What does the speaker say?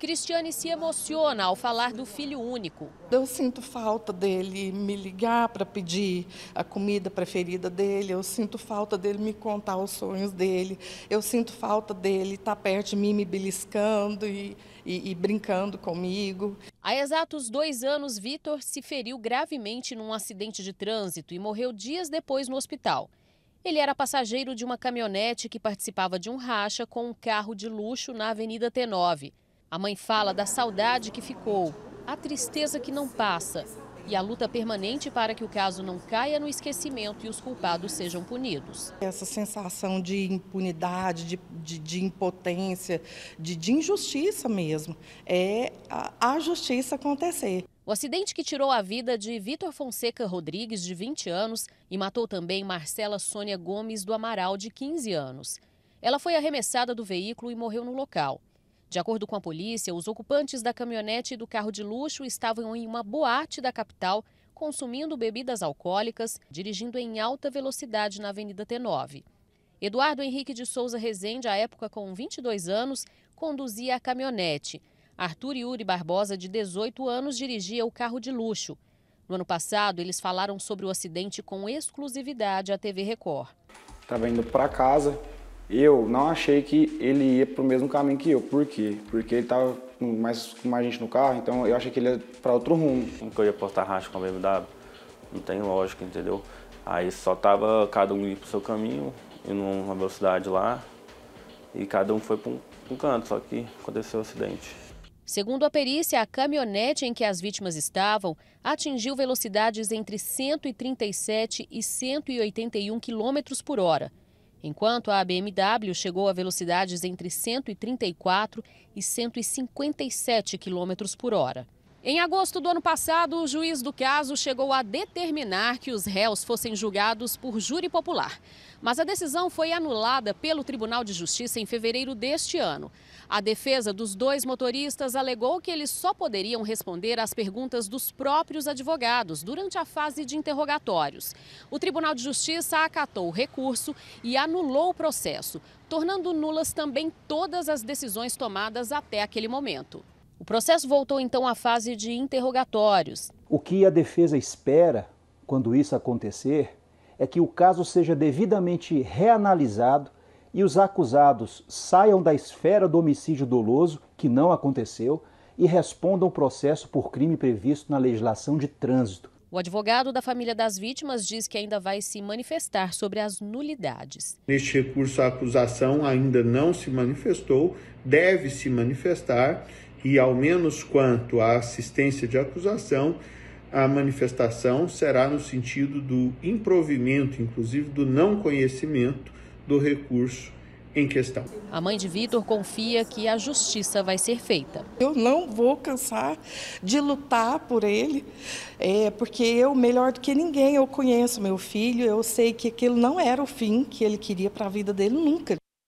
Cristiane se emociona ao falar do filho único. Eu sinto falta dele me ligar para pedir a comida preferida dele, eu sinto falta dele me contar os sonhos dele, eu sinto falta dele estar tá perto de mim me beliscando e, e, e brincando comigo. Há exatos dois anos, Vitor se feriu gravemente num acidente de trânsito e morreu dias depois no hospital. Ele era passageiro de uma caminhonete que participava de um racha com um carro de luxo na Avenida T9. A mãe fala da saudade que ficou, a tristeza que não passa e a luta permanente para que o caso não caia no esquecimento e os culpados sejam punidos. Essa sensação de impunidade, de, de, de impotência, de, de injustiça mesmo, é a, a justiça acontecer. O acidente que tirou a vida de Vitor Fonseca Rodrigues, de 20 anos, e matou também Marcela Sônia Gomes do Amaral, de 15 anos. Ela foi arremessada do veículo e morreu no local. De acordo com a polícia, os ocupantes da caminhonete e do carro de luxo estavam em uma boate da capital, consumindo bebidas alcoólicas, dirigindo em alta velocidade na Avenida T9. Eduardo Henrique de Souza Rezende, à época com 22 anos, conduzia a caminhonete. Arthur Yuri Barbosa, de 18 anos, dirigia o carro de luxo. No ano passado, eles falaram sobre o acidente com exclusividade à TV Record. Estava indo para casa, eu não achei que ele ia para o mesmo caminho que eu. Por quê? Porque ele estava mais, com mais gente no carro, então eu achei que ele ia para outro rumo. eu ia portar racha com a BMW. Não tem lógica, entendeu? Aí só tava cada um ir pro seu caminho, indo numa velocidade lá, e cada um foi para um, um canto, só que aconteceu o um acidente. Segundo a perícia, a caminhonete em que as vítimas estavam atingiu velocidades entre 137 e 181 km por hora enquanto a BMW chegou a velocidades entre 134 e 157 km por hora. Em agosto do ano passado, o juiz do caso chegou a determinar que os réus fossem julgados por júri popular. Mas a decisão foi anulada pelo Tribunal de Justiça em fevereiro deste ano. A defesa dos dois motoristas alegou que eles só poderiam responder às perguntas dos próprios advogados durante a fase de interrogatórios. O Tribunal de Justiça acatou o recurso e anulou o processo, tornando nulas também todas as decisões tomadas até aquele momento. O processo voltou então à fase de interrogatórios. O que a defesa espera quando isso acontecer é que o caso seja devidamente reanalisado e os acusados saiam da esfera do homicídio doloso, que não aconteceu, e respondam o processo por crime previsto na legislação de trânsito. O advogado da família das vítimas diz que ainda vai se manifestar sobre as nulidades. Neste recurso, a acusação ainda não se manifestou, deve se manifestar e, ao menos quanto à assistência de acusação, a manifestação será no sentido do improvimento, inclusive do não conhecimento do recurso em questão. A mãe de Vitor confia que a justiça vai ser feita. Eu não vou cansar de lutar por ele, é, porque eu, melhor do que ninguém, eu conheço meu filho, eu sei que aquilo não era o fim que ele queria para a vida dele nunca.